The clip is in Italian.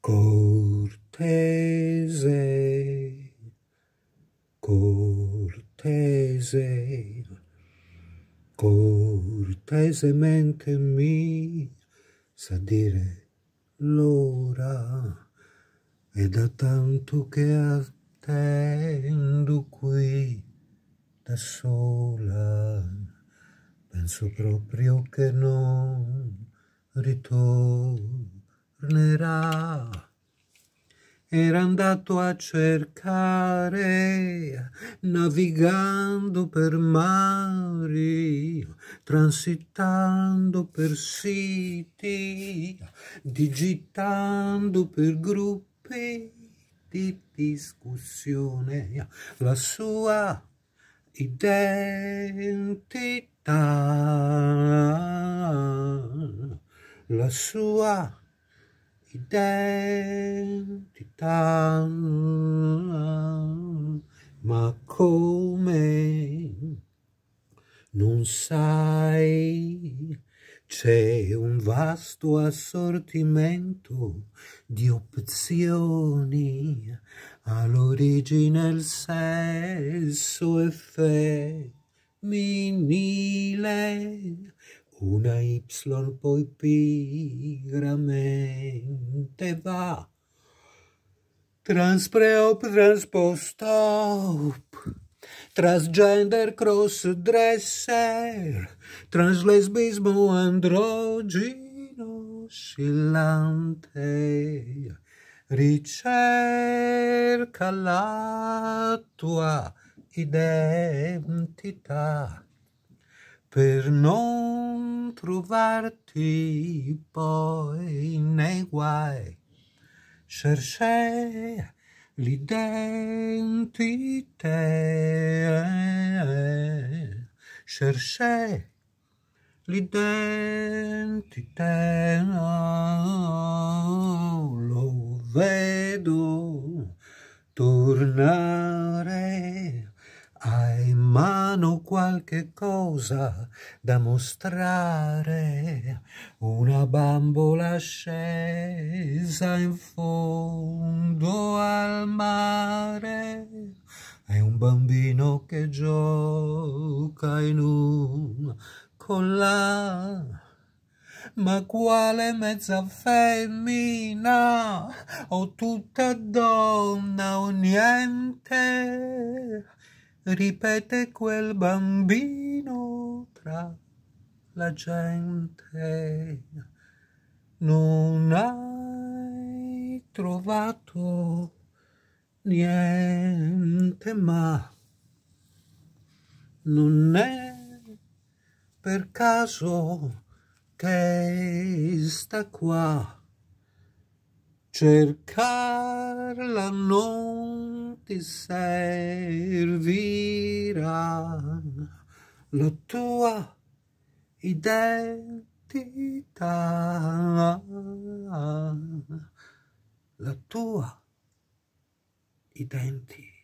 cortese, cortese, cortesemente mi sa dire l'ora, è da tanto che attendo qui da sola, penso proprio che non ritorno tornerà. Era andato a cercare, navigando per mari, transitando per siti, digitando per gruppi di discussione. La sua identità, la sua identità, ma come non sai, c'è un vasto assortimento di opzioni all'origine il sesso è femminile una Y poi pigramente va. Transpreop, transpostop, transgender, crossdresser, translesbismo androgino oscillante. Ricerca la tua identità per non trovarti poi nei guai. Cercai l'identità, cercai l'identità, lo vedo tornare ha in mano qualche cosa da mostrare, una bambola scesa in fondo al mare. È un bambino che gioca in un collare ma quale mezza femmina o tutta donna o niente ripete quel bambino tra la gente. Non hai trovato niente, ma non è per caso che sta qua cercarla non ti servirà la tua identità, la tua identità.